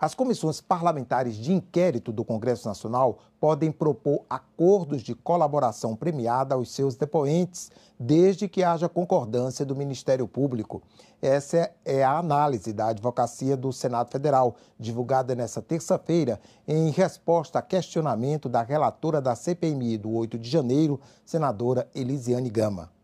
As comissões parlamentares de inquérito do Congresso Nacional podem propor acordos de colaboração premiada aos seus depoentes, desde que haja concordância do Ministério Público. Essa é a análise da advocacia do Senado Federal, divulgada nesta terça-feira, em resposta a questionamento da relatora da CPMI do 8 de janeiro, senadora Elisiane Gama.